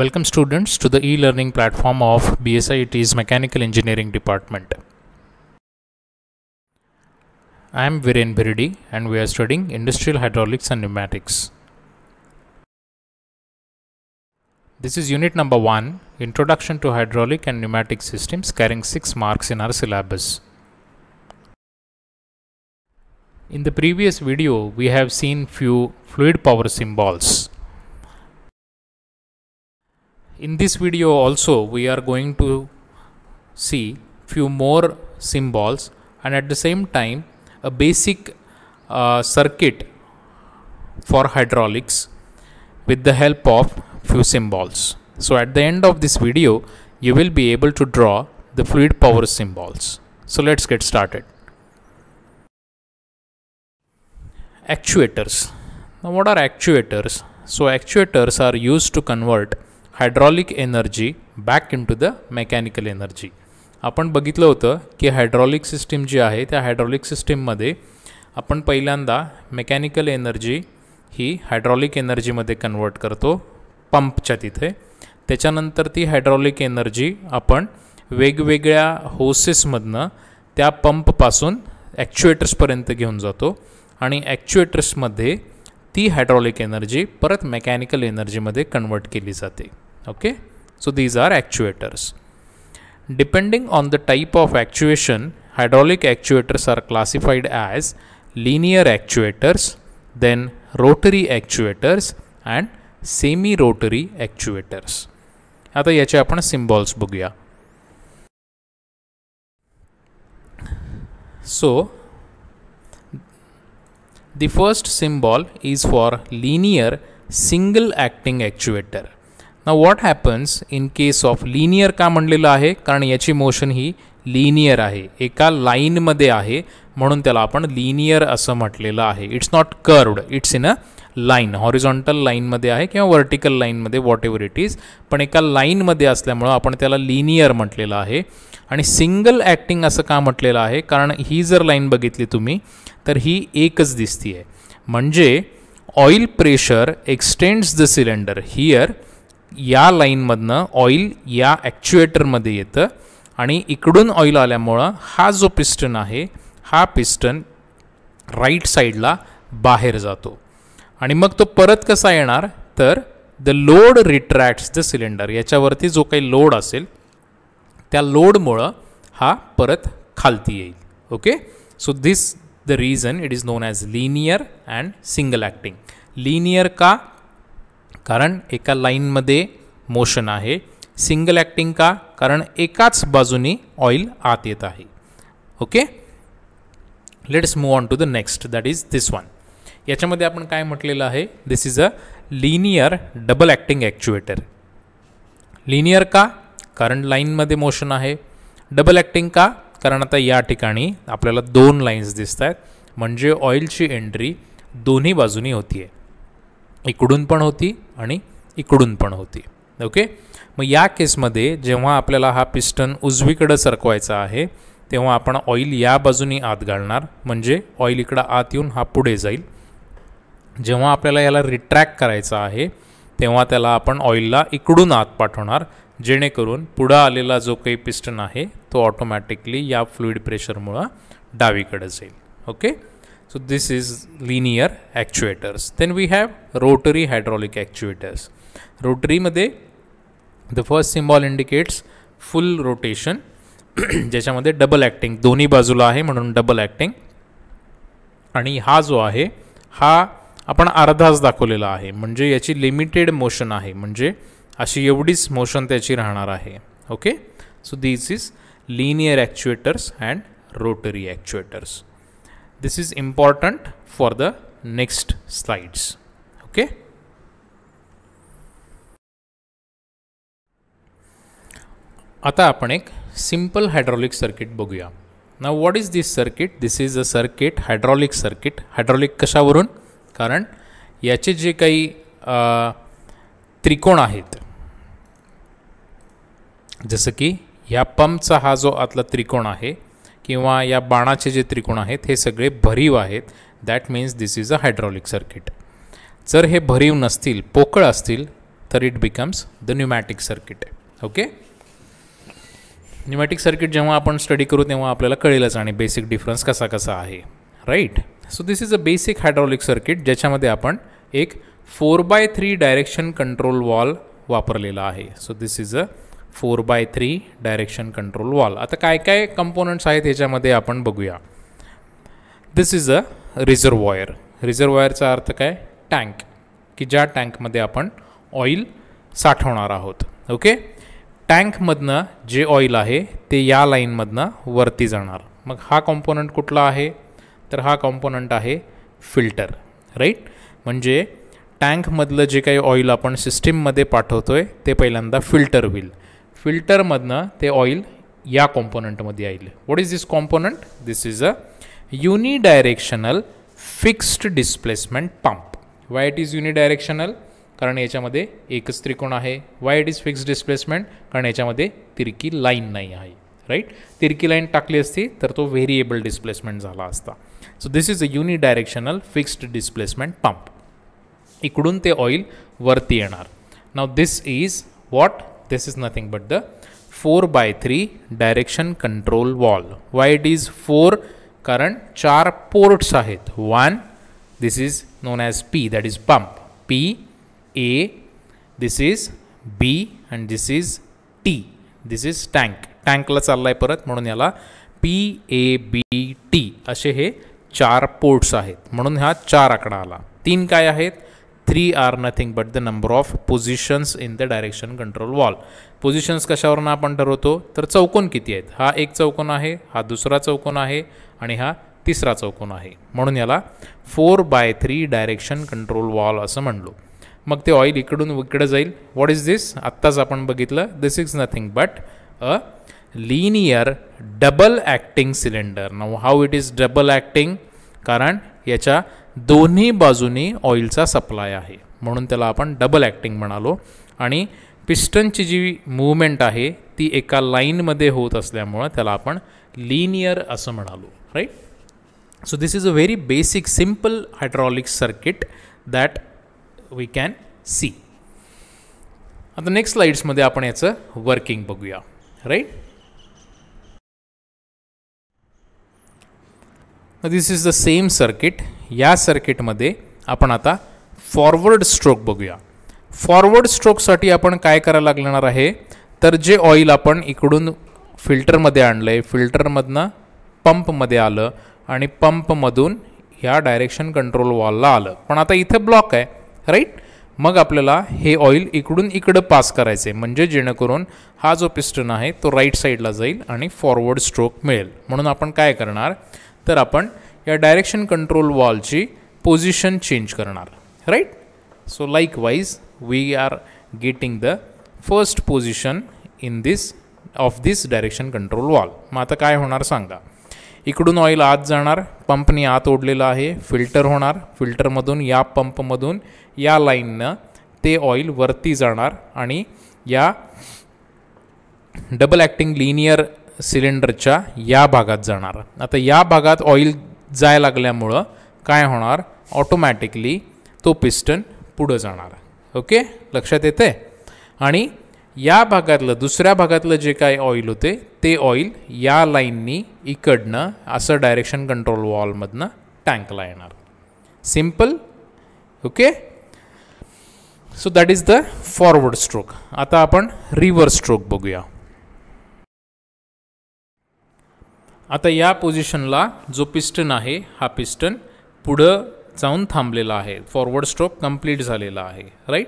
Welcome students to the e-learning platform of BSIT's Mechanical Engineering Department. I am Viren Biridi and we are studying Industrial Hydraulics and Pneumatics. This is unit number 1, Introduction to Hydraulic and Pneumatic Systems carrying 6 marks in our syllabus. In the previous video, we have seen few fluid power symbols in this video also we are going to see few more symbols and at the same time a basic uh, circuit for hydraulics with the help of few symbols. So at the end of this video you will be able to draw the fluid power symbols. So let's get started. Actuators. Now what are actuators? So actuators are used to convert hydraulic energy back into the mechanical energy आपण बघितलं होतं की hydraulic system जी आहे त्या hydraulic सिस्टीममध्ये आपण पहिल्यांदा mechanical energy ही हायड्रॉलिक एनर्जीमध्ये कन्वर्ट करतो पंपच्या तिथे त्याच्यानंतर ती हायड्रॉलिक एनर्जी आपण वेगवेगळ्या होसेसमधनं त्या पंपपासून ॲक्च्युएटर्सपर्यंत घेऊन जातो आणि ॲक्च्युएटर्समध्ये ती हायड्रॉलिक एनर्जी परत मेकॅनिकल एनर्जीमध्ये कन्वर्ट केली जाते okay so these are actuators depending on the type of actuation hydraulic actuators are classified as linear actuators then rotary actuators and semi rotary actuators. आता याचे आपण सिम्बॉल्स बघूया So the first symbol is for linear single acting actuator. ना what happens in case of linear का म्हणलेलं आहे कारण याची मोशन ही लिनियर आहे एका लाईनमध्ये आहे म्हणून त्याला आपण लिनियर असं म्हटलेलं आहे it's not curved it's in a line horizontal लाईनमध्ये आहे किंवा व्हर्टिकल लाईनमध्ये वॉट एवर इट इज पण एका लाईनमध्ये असल्यामुळं आपण त्याला लिनियर म्हटलेलं आहे आणि सिंगल ॲक्टिंग असं का म्हटलेलं आहे कारण ही जर लाईन बघितली तुम्ही तर ही एकच दिसती आहे म्हणजे oil pressure extends the cylinder here या लाईनमधनं ऑइल या ॲक्च्युएटरमध्ये येतं आणि इकडून ऑइल आल्यामुळं हा जो पिस्टन आहे हा पिस्टन राईट साईडला बाहेर जातो आणि मग तो परत कसा येणार तर the load retracts the cylinder याच्यावरती जो काही लोड असेल त्या लोडमुळं हा परत खालती येईल okay so this the reason it is known as linear and single acting linear का कारण एका लाईनमध्ये मोशन आहे सिंगल ॲक्टिंग का कारण एकाच बाजूनी ऑइल आत येत आहे okay let's move on to the next that is this one याच्यामध्ये आपण काय म्हटलेलं आहे this is a linear double acting actuator linear का कारण लाईनमध्ये मोशन आहे डबल ॲक्टिंग का कारण आता या ठिकाणी आपल्याला दोन लाईन्स दिसत आहेत म्हणजे ऑइलची एंट्री दोन्ही बाजूनी होती आहे इकडून पण होती आणि इकडून पण होती ओके मग या केसमध्ये जेव्हा आपल्याला हा पिस्टन उजवीकडं सरकवायचा आहे तेव्हा आपण ऑइल या बाजूनी आत घालणार म्हणजे ऑइल इकडं आत येऊन हा पुढे जाईल जेव्हा आपल्याला याला रिट्रॅक्ट करायचा आहे तेव्हा त्याला आपण ऑइलला इकडून आत पाठवणार जेणेकरून पुढं आलेला जो काही पिस्टन आहे तो ऑटोमॅटिकली या फ्लुईड प्रेशरमुळं डावीकडे जाईल okay so this is linear actuators then we have rotary hydraulic actuators रोटरीमध्ये मध्ये first symbol indicates full rotation ज्याच्यामध्ये डबल ॲक्टिंग दोन्ही बाजूला आहे म्हणून डबल ॲक्टिंग आणि हा जो आहे हा आपण अर्धाच दाखवलेला आहे म्हणजे याची लिमिटेड मोशन आहे म्हणजे अशी एवढीच मोशन त्याची राहणार आहे okay so this is linear actuators and rotary actuators this is important for the next slides okay आता आपण एक सिंपल हायड्रॉलिक सर्किट बघूया ना what is this circuit this is a circuit hydraulic circuit hydraulic कशावरून कारण याचे जे काही त्रिकोण आहेत जसं की ह्या पंपचा हा जो आतला त्रिकोण आहे किंवा या बाणाचे जे त्रिकोण आहेत हे सगळे भरीव आहेत that means this is a hydraulic circuit जर हे भरीव नसतील पोकळ असतील तर it becomes the pneumatic circuit okay pneumatic circuit जेव्हा आपण स्टडी करू तेव्हा आपल्याला कळेलच आणि बेसिक डिफरन्स कसा कसा आहे right so this is a basic hydraulic circuit ज्याच्यामध्ये आपण एक four by three direction control valve वापरलेला आहे so this is a four by three direction control valve आता काय काय कंपोनंट्स आहेत ह्याच्यामध्ये आपण बघूया दिस इज अ रिझर्वॉयर रिझर्वॉयरचा अर्थ काय टँक की ज्या टँकमध्ये आपण ऑइल साठवणार आहोत ओके टँकमधनं जे ऑइल आहे ते या लाईनमधनं वरती जाणार मग हा कॉम्पोनंट कुठला आहे तर हा कॉम्पोनंट आहे फिल्टर राईट म्हणजे टँकमधलं जे काही ऑइल आपण सिस्टीममध्ये पाठवतो आहे ते पहिल्यांदा फिल्टर होईल फिल्टरमधनं ते ऑइल या कॉम्पोनंटमध्ये येईल what is this component this is a unidirectional fixed displacement pump why it is unidirectional कारण याच्यामध्ये एकच त्रिकोण आहे why it is fixed displacement कारण याच्यामध्ये तिरकी लाईन नाही आहे राईट तिरकी लाईन टाकली असती तर तो व्हेरिएबल डिस्प्लेसमेंट झाला असता so this is a unidirectional fixed displacement pump इकडून ते ऑइल वरती येणार now this is what this is nothing but the 4 by 3 direction control wall why it is 4 current 4 port ahead 1 this is known as p that is pump p a this is b and this is t this is tank tank la chalai parat mhanun yala p a b t ashe he 4 ports ahet mhanun ha 4 akda ala 3 kay three are nothing but the number of positions in the direction control valve positions कशावरून आपण ठरवतो तर चौकोन किती आहेत हा एक चौकोन आहे हा दुसरा चौकोन आहे आणि हा तिसरा चौकोन आहे म्हणून याला four by three direction control valve असं म्हणलो मग ते ऑइल इकडून इकडं जाईल व्हॉट इज दिस आत्ताच आपण बघितलं this is nothing but a linear double acting cylinder now how it is double acting कारण याच्या दोन्ही बाजूनी ऑइलचा सप्लाय आहे म्हणून त्याला आपण डबल ॲक्टिंग म्हणालो आणि पिस्टनची जी मूवमेंट आहे ती एका लाईनमध्ये होत असल्यामुळं त्याला आपण लिनियर असं म्हणालो right so this is a very basic simple hydraulic circuit that we can see आता नेक्स्ट स्लाइड्समध्ये आपण याचं वर्किंग बघूया right this is the same circuit या सर्किटमध्ये आपण आता फॉरवर्ड स्ट्रोक बघूया फॉरवर्ड स्ट्रोकसाठी आपण काय करायला लागणार आहे तर जे ऑइल आपण इकडून फिल्टरमध्ये आणलं आहे फिल्टरमधनं पंपमध्ये आलं आणि पंपमधून ह्या डायरेक्शन कंट्रोल वॉलला आलं पण आता इथं ब्लॉक आहे राईट मग आपल्याला हे ऑइल इकडून इकडं पास करायचं आहे म्हणजे जेणेकरून हा जो पिस्टन आहे तो राईट साईडला जाईल आणि फॉरवर्ड स्ट्रोक मिळेल म्हणून आपण काय करणार तर आपण या डायरेक्शन कंट्रोल वॉलची पोझिशन चेंज करणार right so likewise we are getting the first position in this of this direction control valve मग आता काय होणार सांगा इकडून ऑइल आत जाणार पंपनी आत ओढलेलं आहे फिल्टर होणार फिल्टरमधून या पंपमधून या लाईननं ते ऑइल वरती जाणार आणि या डबल ॲक्टिंग लिनियर सिलेंडरच्या या भागात जाणार आता या भागात ऑईल जाय लागल्यामुळं काय होणार ऑटोमॅटिकली तो पिस्टन पुढं जाणार ओके लक्षात येते आणि या भागातलं दुसऱ्या भागातलं जे काय ऑईल होते ते ऑइल या लाईननी इकडनं असं डायरेक्शन कंट्रोल वॉलमधनं टँकला येणार simple okay so that is the forward stroke आता आपण रिव्हर्स स्ट्रोक बघूया आता या पोझिशनला जो पिस्टन आहे हा पिस्टन पुढं जाऊन थांबलेला आहे फॉरवर्ड स्ट्रोक कंप्लीट झालेला आहे राईट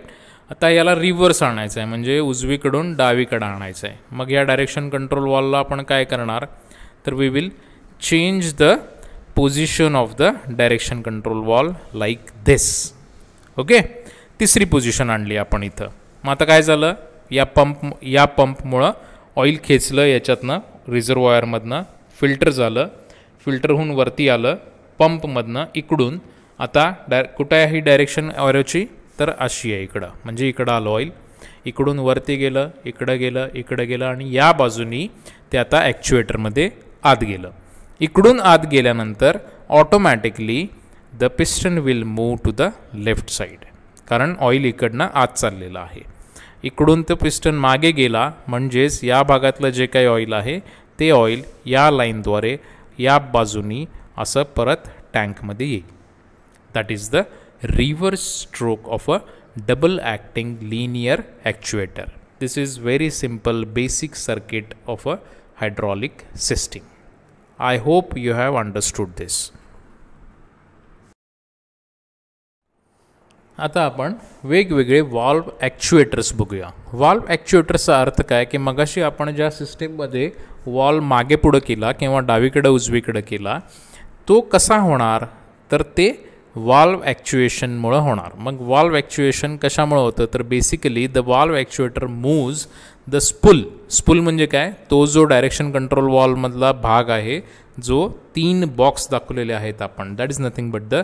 आता याला रिव्हर्स आणायचं आहे म्हणजे उजवीकडून डावीकडं आणायचं आहे मग या डायरेक्शन कंट्रोल वॉलला आपण काय करणार तर we will change the position of the direction control valve like this okay तिसरी पोझिशन आणली आपण इथं मग आता काय झालं या पंप या पंपमुळं ऑइल खेचलं याच्यातनं रिझर्वॉयरमधनं फिल्टर झालं फिल्टरहून वरती आलं पंपमधनं इकडून आता डाय कुठं डायरेक्शन ऑरची तर अशी आहे इकडं म्हणजे इकडं आलं ऑईल इकडून वरती गेलं इकडं गेलं इकडं गेलं आणि या बाजूनी ते आता ॲक्च्युएटरमध्ये आत गेलं इकडून आत गेल्यानंतर automatically the piston will move to the left side कारण ऑईल इकडनं आत चाललेलं आहे इकडून तो पिस्टन मागे गेला म्हणजेच या भागातलं जे काही ऑईल आहे ते ऑइल या लाईनद्वारे या बाजूनी असं परत टँकमध्ये येईल that is the reverse stroke of a double acting linear actuator this is very simple basic circuit of a hydraulic system I hope you have understood this आता आपण वेगवेगळे वॉल्व ॲक्च्युएटर्स बघूया वॉल्व ॲक्च्युएटर्सचा अर्थ काय की मगाशी आपण ज्या सिस्टीममध्ये वॉल्व मागे पुढं केला किंवा डावीकडं उजवीकडं केला तो कसा होणार तर ते वॉल्व ॲक्च्युएशनमुळं होणार मग वॉल्व ॲक्च्युएशन कशामुळं होतं तर basically the valve actuator moves the spool spool म्हणजे काय तो जो डायरेक्शन कंट्रोल वॉलमधला भाग आहे जो तीन बॉक्स दाखवलेले आहेत आपण that is nothing but the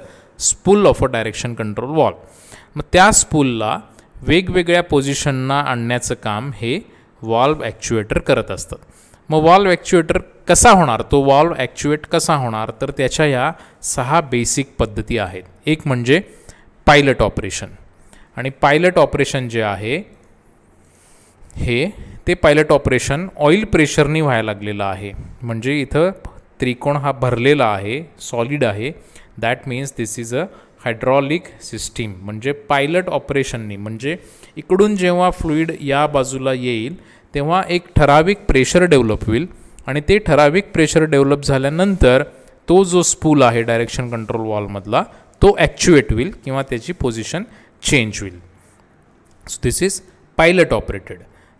spool of a direction control valve मग त्या स्पूलला वेगवेगळ्या पोझिशनना आणण्याचं काम हे वॉल्व ॲक्च्युएटर करत असतात मग वॉल्व ॲक्च्युएटर कसा होणार तो वॉल्व ॲक्च्युएट कसा होणार तर त्याच्या ह्या सहा बेसिक पद्धती आहेत एक म्हणजे पायलट ऑपरेशन आणि पायलट ऑपरेशन जे आहे हे ते पायलट ऑपरेशन ऑईल प्रेशरनी व्हायला लागलेलं आहे म्हणजे इथं त्रिकोण हा भरलेला आहे सॉलिड आहे that means this is a hydraulic system म्हणजे पायलट ऑपरेशननी म्हणजे इकडून जेव्हा फ्लुईड या बाजूला येईल तेव्हा एक ठराविक प्रेशर डेव्हलप होईल आणि ते ठराविक प्रेशर डेव्हलप झाल्यानंतर तो जो स्पूल आहे डायरेक्शन कंट्रोल वॉलमधला तो ॲक्च्युएट होईल किंवा त्याची पोझिशन चेंज होईल so this is pilot operated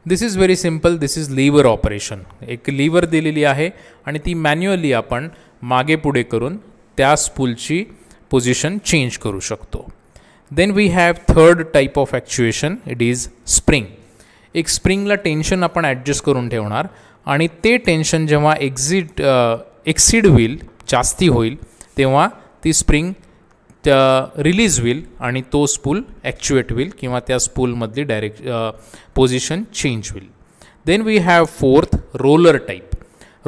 this is very simple this is lever operation एक लिव्हर दिलेली आहे आणि ती मॅन्युअली आपण मागे पुढे करून त्या स्पूलची पोझिशन चेंज करू शकतो then we have third type of actuation it is spring एक स्प्रिंगला टेन्शन आपण ॲडजस्ट करून ठेवणार आणि ते टेन्शन जेव्हा एक्झिट एक्सिड होईल जास्ती होईल तेव्हा ती स्प्रिंग त्या रिलीज होईल आणि तो स्पूल ॲक्च्युएट होईल किंवा त्या स्पूलमधली डायरेक्ट पोझिशन चेंज होईल then we have fourth roller type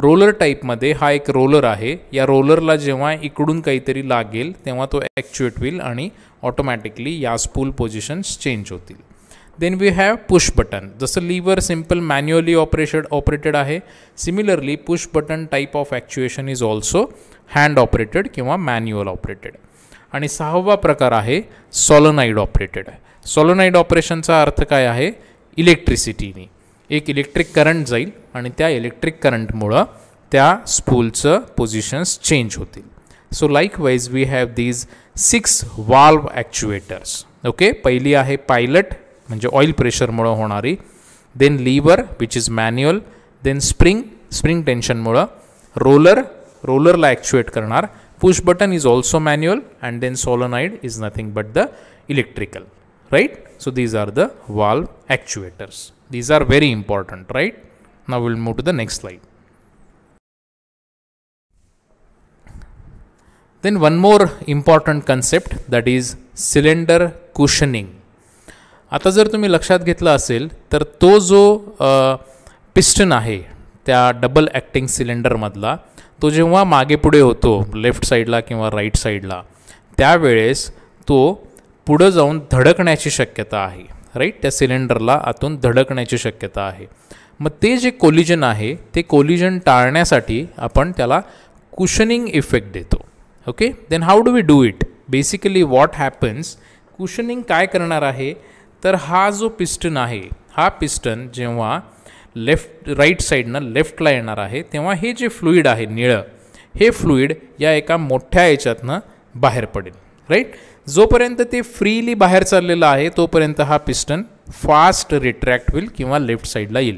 roller टाईपमध्ये हा एक रोलर आहे या रोलरला जेव्हा इकडून काहीतरी लागेल तेव्हा तो ॲक्च्युएट होईल आणि ऑटोमॅटिकली या स्पूल पोझिशन्स चेंज होतील then we have push button जसं lever simple manually operation operated आहे similarly push button type of actuation is also hand operated किंवा मॅन्युअल ऑपरेटेड आणि सहावा प्रकार आहे सॉलोनाईड ऑपरेटेड सॉलोनाईड ऑपरेशनचा अर्थ काय आहे इलेक्ट्रिसिटीने एक इलेक्ट्रिक करंट जाईल आणि त्या इलेक्ट्रिक करंटमुळं त्या स्पूलचं पोझिशन्स चेंज होतील so likewise we have these six valve actuators okay पहिली आहे पायलट म्हणजे ऑइल प्रेशरमुळं होणारी then lever which is manual then spring spring टेन्शनमुळं रोलर रोलरला ॲक्च्युएट करणार push button is also manual and then solenoid is nothing but the electrical right so these are the valve actuators these are very important right now we'll move to the next slide then one more important concept that cylinder cushioning. आता जर तुम्ही लक्षात घेतलं असेल तर तो जो piston आहे त्या डबल ॲक्टिंग सिलेंडरमधला तो जेव्हा मागे पुढे होतो लेफ्ट साईडला किंवा राईट साईडला त्यावेळेस तो पुढं जाऊन धडकण्याची शक्यता आहे राईट त्या सिलेंडरला आतून धडकण्याची शक्यता आहे मग ते जे कोलिजन आहे ते कोलिजन टाळण्यासाठी आपण त्याला कुशनिंग इफेक्ट देतो okay then how do we do it basically what happens cushioning काय करणार आहे तर हा जो पिस्टन आहे हा पिस्टन जेव्हा लेफ्ट राईट साईडनं लेफ्टला येणार आहे तेव्हा हे जे फ्लुईड आहे निळं हे फ्लुईड या एका मोठ्या याच्यातनं बाहेर पडेल राईट जोपर्यंत ते फ्रीली बाहेर चाललेलं आहे तोपर्यंत हा पिस्टन फास्ट रिट्रॅक्ट होईल किंवा लेफ्ट साईडला येईल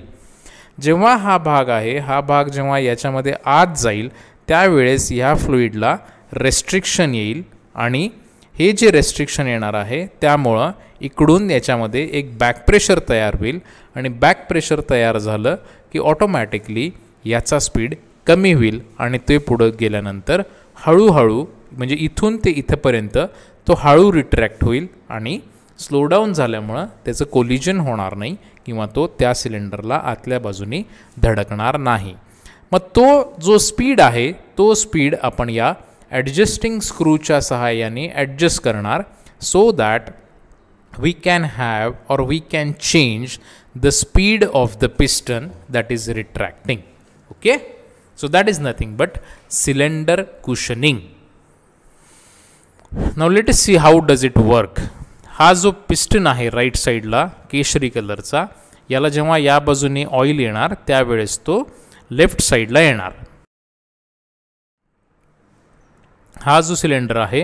जेव्हा हा भाग आहे हा भाग जेव्हा याच्यामध्ये आत जाईल त्यावेळेस ह्या फ्लुईडला रेस्ट्रिक्शन येईल आणि हे जे रेस्ट्रिक्शन येणार आहे त्यामुळं इकडून याच्यामध्ये एक बॅक प्रेशर तयार होईल आणि बॅक प्रेशर तयार झालं की ऑटोमॅटिकली याचा स्पीड कमी होईल आणि ते पुढं गेल्यानंतर हळूहळू म्हणजे इथून ते इथंपर्यंत तो हळू रिट्रॅक्ट होईल आणि स्लो डाऊन झाल्यामुळं त्याचं कोलिजन होणार नाही किंवा तो त्या सिलेंडरला आतल्या बाजूनी धडकणार नाही मग तो जो स्पीड आहे तो स्पीड आपण या ॲडजस्टिंग स्क्रूच्या सहाय्याने ॲडजस्ट करणार so that we can have or we can change the speed of the piston that is retracting okay so that is nothing but cylinder cushioning now let us see how does it work हा जो piston आहे right साईडला केशरी कलरचा याला जेव्हा या बाजूने ऑइल येणार त्यावेळेस तो लेफ्ट साईडला येणार हा जो सिलेंडर आहे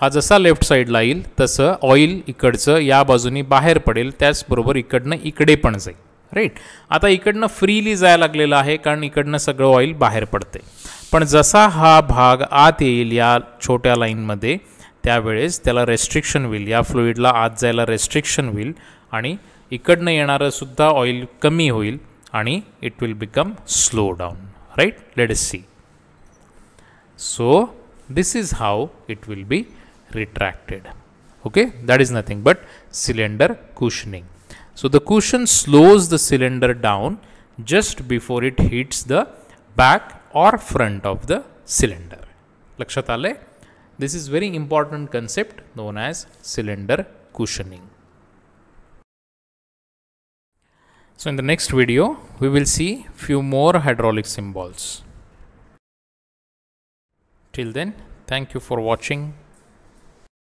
हा जसा लेफ्ट साईडला येईल तसं ऑईल इकडचं या बाजूनी बाहेर पडेल त्याचबरोबर इकडनं इकडे पण जाईल राईट आता इकडनं फ्रीली जायला लागलेलं आहे कारण इकडनं सगळं ऑईल बाहेर पडते पण जसा हा भाग आत येईल या छोट्या लाईनमध्ये त्यावेळेस त्याला रेस्ट्रिक्शन होईल या फ्लुईडला आत जायला रेस्ट्रिक्शन होईल आणि इकडनं येणारंसुद्धा ऑइल कमी होईल आणि it will become slow down right let see so this is how it will be retracted okay that is nothing but cylinder cushioning so the cushion slows the cylinder down just before it hits the back or front of the cylinder lakshatale this is very important concept known as cylinder cushioning so in the next video we will see few more hydraulic symbols till then thank you for watching